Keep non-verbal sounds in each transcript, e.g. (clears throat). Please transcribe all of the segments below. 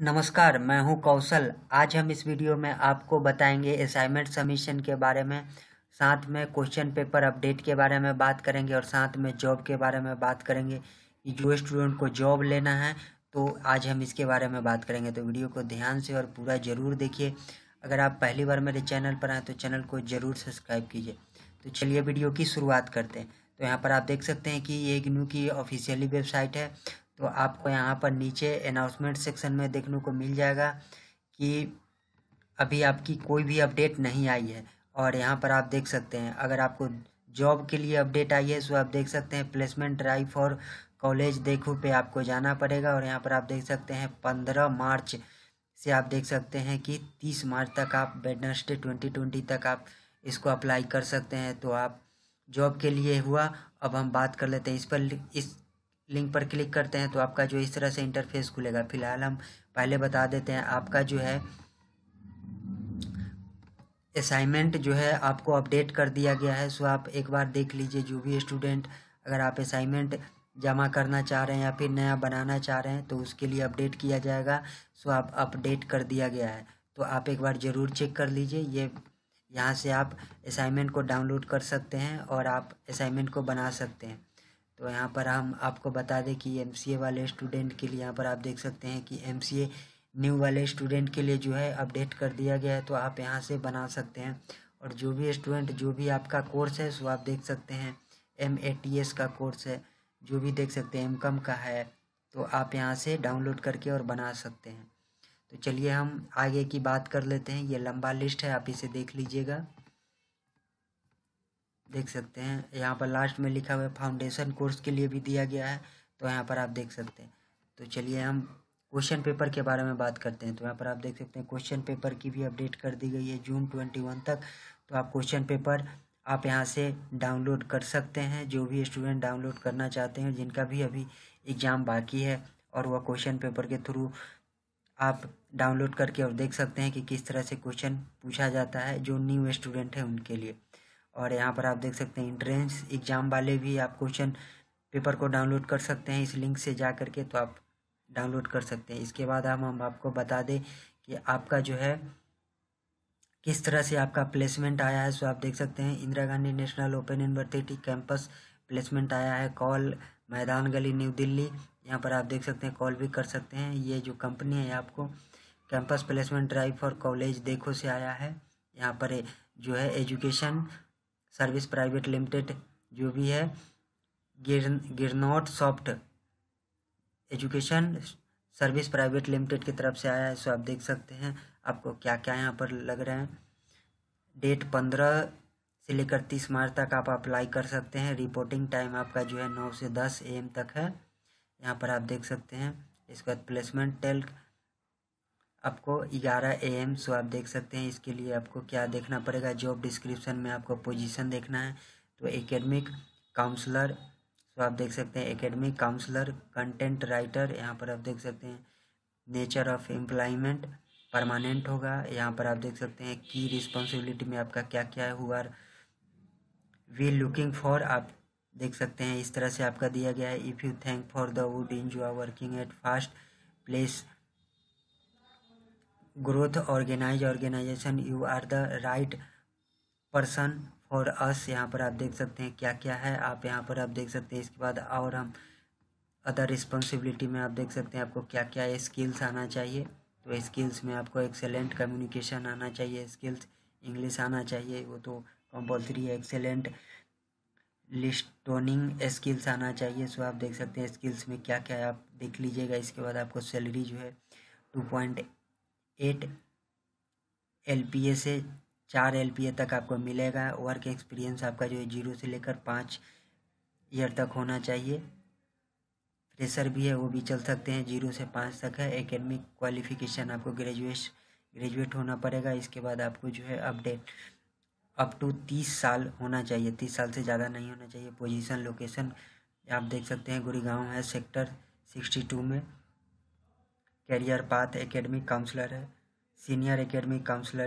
नमस्कार मैं हूं कौशल आज हम इस वीडियो में आपको बताएंगे असाइनमेंट सबमिशन के बारे में साथ में क्वेश्चन पेपर अपडेट के बारे में बात करेंगे और साथ में जॉब के बारे में बात करेंगे कि जो स्टूडेंट को जॉब लेना है तो आज हम इसके बारे में बात करेंगे तो वीडियो को ध्यान से और पूरा ज़रूर देखिए अगर आप पहली बार मेरे चैनल पर आएँ तो चैनल को ज़रूर सब्सक्राइब कीजिए तो चलिए वीडियो की शुरुआत करते हैं तो यहाँ पर आप देख सकते हैं कि ये इग्नू की ऑफिशियली वेबसाइट है तो आपको यहाँ पर नीचे अनाउंसमेंट सेक्शन में देखने को मिल जाएगा कि अभी आपकी कोई भी अपडेट नहीं आई है और यहाँ पर आप देख सकते हैं अगर आपको जॉब के लिए अपडेट आई है सो तो आप देख सकते हैं प्लेसमेंट ड्राइव फॉर कॉलेज देखो पे आपको जाना पड़ेगा और यहाँ पर आप देख सकते हैं पंद्रह मार्च से आप देख सकते हैं कि तीस मार्च तक आप वेडनेसडे ट्वेंटी ट्वेंटी तक आप इसको अप्लाई कर सकते हैं तो आप जॉब के लिए हुआ अब हम बात कर लेते हैं इस पर इस लिंक पर क्लिक करते हैं तो आपका जो इस तरह से इंटरफेस खुलेगा फिलहाल हम पहले बता देते हैं आपका जो है असाइनमेंट जो है आपको अपडेट कर दिया गया है सो आप एक बार देख लीजिए जो भी स्टूडेंट अगर आप असाइनमेंट जमा करना चाह रहे हैं या फिर नया बनाना चाह रहे हैं तो उसके लिए अपडेट किया जाएगा सो आप अपडेट कर दिया गया है तो आप एक बार ज़रूर चेक कर लीजिए ये यहाँ से आप असाइनमेंट को डाउनलोड कर सकते हैं और आप असाइनमेंट को बना सकते हैं तो यहाँ पर हम आपको बता दें कि एम वाले स्टूडेंट के लिए यहाँ पर आप देख सकते हैं कि एम न्यू वाले स्टूडेंट के लिए जो है अपडेट कर दिया गया है तो आप यहाँ से बना सकते हैं और जो भी स्टूडेंट जो भी आपका कोर्स है सो आप देख सकते हैं एम ए टी एस का कोर्स है जो भी देख सकते हैं एम का है तो आप यहाँ से डाउनलोड करके और बना सकते हैं तो चलिए हम आगे की बात कर लेते हैं ये लंबा लिस्ट है आप इसे देख लीजिएगा देख सकते हैं यहाँ पर लास्ट में लिखा हुआ है फाउंडेशन कोर्स के लिए भी दिया गया है तो यहाँ पर आप देख सकते हैं तो चलिए हम क्वेश्चन पेपर के बारे में बात करते हैं तो यहाँ पर आप देख सकते हैं क्वेश्चन पेपर की भी अपडेट कर दी गई है जून ट्वेंटी वन तक तो आप क्वेश्चन पेपर आप यहाँ से डाउनलोड कर सकते हैं जो भी स्टूडेंट डाउनलोड करना चाहते हैं जिनका भी अभी एग्ज़ाम बाकी है और वह क्वेश्चन पेपर के थ्रू आप डाउनलोड करके और देख सकते हैं कि किस तरह से क्वेश्चन पूछा जाता है जो न्यू स्टूडेंट है उनके लिए और यहाँ पर आप देख सकते हैं इंट्रेंस एग्ज़ाम वाले भी आप क्वेश्चन पेपर को डाउनलोड कर सकते हैं इस लिंक से जा करके तो आप डाउनलोड कर सकते हैं इसके बाद हम हम आपको बता दें कि आपका जो है किस तरह से आपका प्लेसमेंट आया है सो आप देख सकते हैं Indira Gandhi national open university campus placement आया है कॉल मैदान गली न्यू दिल्ली यहाँ पर आप देख सकते हैं कॉल भी कर सकते हैं ये जो कंपनी है आपको campus placement drive for college देखो से आया है यहाँ पर जो है एजुकेशन सर्विस प्राइवेट लिमिटेड जो भी है गिर गिरनोट soft education service private limited की तरफ से आया है सो आप देख सकते हैं आपको क्या क्या यहाँ पर लग रहा है डेट पंद्रह से लेकर तीस मार्च तक आप अप्लाई कर सकते हैं रिपोर्टिंग टाइम आपका जो है नौ से दस एम तक है यहाँ पर आप देख सकते हैं इसके बाद प्लेसमेंट टेल्क आपको 11 एम सो आप देख सकते हैं इसके लिए आपको क्या देखना पड़ेगा जॉब डिस्क्रिप्शन में आपको पोजीशन देखना है तो एकेडमिक काउंसलर सो आप देख सकते हैं एकेडमिक काउंसलर कंटेंट राइटर यहाँ पर आप देख सकते हैं नेचर ऑफ एम्प्लॉयमेंट परमानेंट होगा यहाँ पर आप देख सकते हैं की रिस्पॉन्सिबिलिटी में आपका क्या क्या है हुआ वी लुकिंग फॉर आप देख सकते हैं इस तरह से आपका दिया गया है if you thank for the would in you are working at fast place growth organise organisation you are the right person for us यहाँ पर आप देख सकते हैं क्या क्या है आप यहाँ पर आप देख सकते हैं इसके बाद और हम अदर रिस्पॉन्सिबिलिटी में आप देख सकते हैं आपको क्या क्या स्किल्स आना चाहिए तो स्किल्स में आपको एक्सेलेंट कम्युनिकेशन आना चाहिए स्किल्स इंग्लिश आना चाहिए वो तो कंपल्सरी है एक्सेलेंट लिस्टोनिंग स्किल्स आना चाहिए सो आप देख सकते हैं स्किल्स में क्या क्या है आप देख लीजिएगा इसके बाद आपको सैलरी जो है two point eight L P A से चार एल पी ए तक आपको मिलेगा वर्क एक्सपीरियंस आपका जो है जीरो से लेकर पाँच ईयर तक होना चाहिए फ्रेशर भी है वो भी चल सकते हैं जीरो से पाँच तक है एकेडमिक क्वालिफिकेशन आपको ग्रेजुएश ग्रेजुएट होना पड़ेगा इसके बाद आपको जो है अपडेट अप टू तीस साल होना चाहिए तीस साल से ज़्यादा नहीं होना चाहिए पोजीशन लोकेशन आप देख सकते हैं गुड़गांव है सेक्टर सिक्सटी टू में करियर पाथ एकेडमिक काउंसलर है senior academic counsellor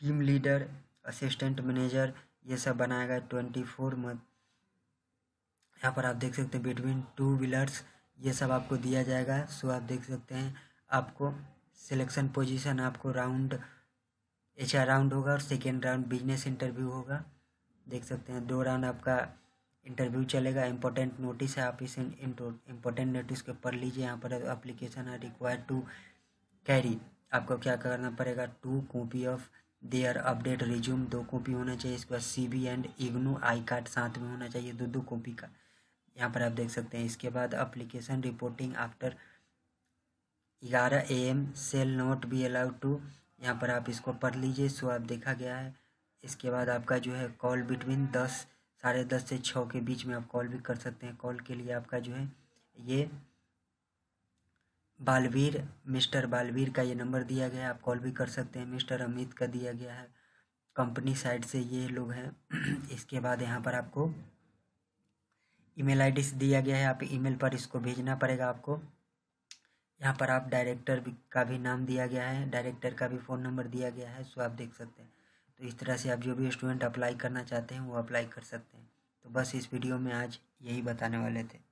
team leader assistant manager ये सब बनाया गया ट्वेंटी फोर मंथ यहाँ पर आप देख सकते हैं बिटवीन टू व्हीलर्स ये सब आपको दिया जाएगा सो आप देख सकते हैं आपको सिलेक्शन पोजीशन आपको राउंड एच राउंड होगा और सेकेंड राउंड बिजनेस इंटरव्यू होगा देख सकते हैं दो राउंड आपका इंटरव्यू चलेगा इंपॉर्टेंट नोटिस है आप इस इंपॉर्टेंट नोटिस के पढ़ लीजिए यहाँ पर अप्लीकेशन है रिक्वायर्ड टू कैरी आपको क्या करना पड़ेगा two copy of their update resume दो कॉपी होना चाहिए इसके बाद C B and IGNOU I card साथ में होना चाहिए दो दो कॉपी का यहाँ पर आप देख सकते हैं इसके बाद अप्लीकेशन रिपोर्टिंग आफ्टर ग्यारह A M cell not be allowed to यहाँ पर आप इसको पढ़ लीजिए सो आप देखा गया है इसके बाद आपका जो है कॉल बिटवीन दस साढ़े दस से छः के बीच में आप कॉल भी कर सकते हैं कॉल के लिए आपका जो है ये बालवीर मिस्टर बालवीर का ये नंबर दिया गया है आप कॉल भी कर सकते हैं मिस्टर अमित का दिया गया है कंपनी साइड से ये लोग हैं (clears throat) इसके बाद यहाँ पर आपको ईमेल आईडी दिया गया है आप ईमेल पर इसको भेजना पड़ेगा आपको यहाँ पर आप डायरेक्टर का भी नाम दिया गया है डायरेक्टर का भी फ़ोन नंबर दिया गया है सो आप देख सकते हैं इस तरह से आप जो भी स्टूडेंट अप्लाई करना चाहते हैं वो अप्लाई कर सकते हैं तो बस इस वीडियो में आज यही बताने वाले थे